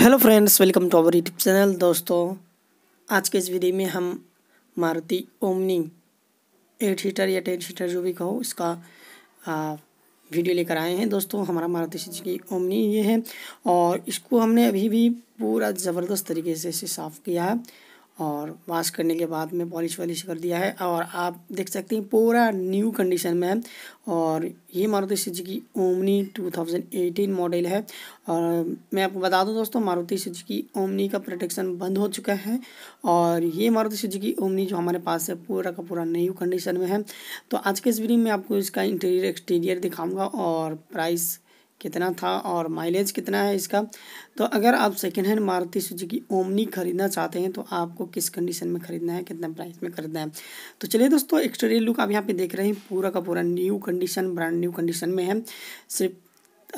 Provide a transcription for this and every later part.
hello friends welcome to our YouTube channel दोस्तों आज के इस वीडियो में हम मारुति ओमनी एट हीटर या टेन हीटर जो भी कहो इसका आ, वीडियो लेकर आए हैं दोस्तों हमारा मारुति की ओमनी ये है और इसको हमने अभी भी पूरा ज़बरदस्त तरीके से इसे साफ़ किया है और वाश करने के बाद में पॉलिश वॉलिश कर दिया है और आप देख सकते हैं पूरा न्यू कंडीशन में है और ये मारुति सुजुकी ओमनी 2018 मॉडल है और मैं आपको बता दूं दोस्तों मारुति सुजुकी ओमनी का प्रोटेक्शन बंद हो चुका है और ये मारुति सुजुकी ओमनी जो हमारे पास है पूरा का पूरा न्यू कंडीशन में है तो आज के इस वीडियो में आपको इसका इंटीरियर एक्सटीरियर दिखाऊँगा और प्राइस कितना था और माइलेज कितना है इसका तो अगर आप second hand Maruti Suzuki Omni खरीदना चाहते हैं तो आपको किस कंडीशन में खरीदना है कितना प्राइस में खरीदना है तो चलिए दोस्तों एक्सटीरियर लुक आप यहाँ पे देख रहे हैं पूरा का पूरा new condition brand new condition में है सिर्फ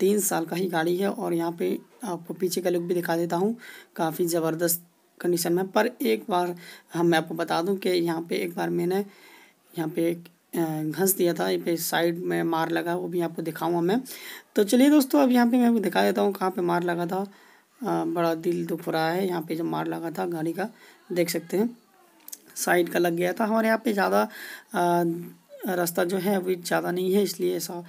तीन साल का ही गाड़ी है और यहाँ पर आपको पीछे का लुक भी दिखा देता हूँ काफ़ी ज़बरदस्त कंडीशन में पर एक बार हम मैं आपको बता दूँ कि यहाँ पर एक बार मैंने यहाँ पे एक घंस दिया था पे साइड में मार लगा वो भी आपको दिखाऊंगा मैं तो चलिए दोस्तों अब यहाँ पे मैं आपको दिखा देता हूँ कहाँ पे मार लगा था आ, बड़ा दिल दुख रहा है यहाँ पे जो मार लगा था गाड़ी का देख सकते हैं साइड का लग गया था हमारे यहाँ पे ज़्यादा रास्ता जो है अभी ज़्यादा नहीं है इसलिए ऐसा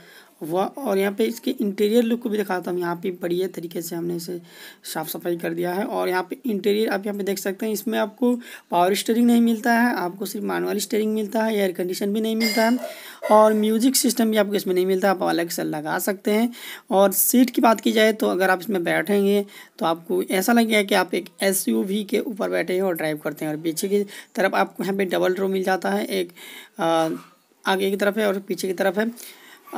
वह और यहाँ पे इसके इंटीरियर लुक को भी दिखाता हूँ यहाँ पे बढ़िया तरीके से हमने इसे साफ़ सफाई कर दिया है और यहाँ पे इंटीरियर आप यहाँ पे देख सकते हैं इसमें आपको पावर स्टेयरिंग नहीं मिलता है आपको सिर्फ मानवल स्टेयरिंग मिलता है एयर कंडीशन भी नहीं मिलता है और म्यूजिक सिस्टम भी आपको इसमें नहीं मिलता आप अलग से लगा सकते हैं और सीट की बात की जाए तो अगर आप इसमें बैठेंगे तो आपको ऐसा लगेगा कि आप एक एस के ऊपर बैठे हैं और ड्राइव करते हैं और पीछे की तरफ आपको यहाँ पर डबल रो मिल जाता है एक आगे की तरफ है और पीछे की तरफ है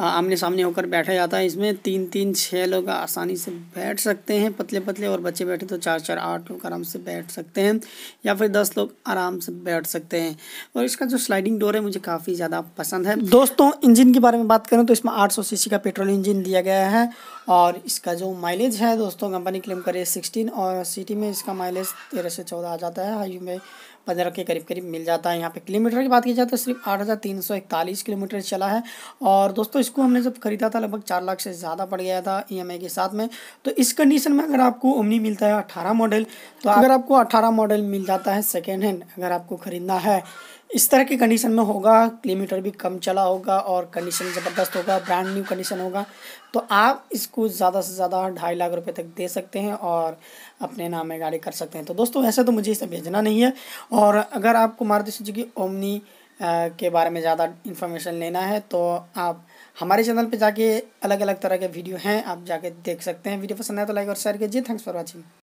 आमने सामने होकर बैठा जाता है इसमें तीन तीन छः लोग आसानी से बैठ सकते हैं पतले पतले और बच्चे बैठे तो चार चार आठ लोग आराम से बैठ सकते हैं या फिर दस लोग आराम से बैठ सकते हैं और इसका जो स्लाइडिंग डोर है मुझे काफ़ी ज़्यादा पसंद है दोस्तों इंजन के बारे में बात करें तो इसमें आठ सौ का पेट्रोल इंजन दिया गया है और इसका जो माइलेज है दोस्तों कंपनी क्लेम करे सिक्सटीन और सिटी में इसका माइलेज तेरह से चौदह आ जाता है हाईवे में पंद्रह के करीब करीब मिल जाता है यहाँ पे किलोमीटर की बात की जाए तो सिर्फ आठ हज़ार तीन सौ इकतालीस किलोमीटर चला है और दोस्तों इसको हमने जब खरीदा था लगभग चार लाख से ज़्यादा पड़ गया था ई e के साथ में तो इस कंडीशन में अगर आपको ओमनी मिलता है अठारह मॉडल तो अगर आपको अठारह मॉडल मिल जाता है सेकेंड हैंड अगर आपको ख़रीदना है इस तरह की कंडीशन में होगा किलोमीटर भी कम चला होगा और कंडीशन ज़बरदस्त होगा ब्रांड न्यू कंडीशन होगा तो आप इसको ज़्यादा से ज़्यादा ढाई लाख रुपए तक दे सकते हैं और अपने नाम में गाड़ी कर सकते हैं तो दोस्तों वैसे तो मुझे इसे भेजना नहीं है और अगर आपको मारुति सुजुकी ओमनी के बारे में ज़्यादा इन्फॉर्मेशन लेना है तो आप हमारे चैनल पर जाके अलग अलग तरह के वीडियो हैं आप जाके देख सकते हैं वीडियो पसंद आए तो लाइक और शेयर कीजिए थैंक्स फॉर वॉचिंग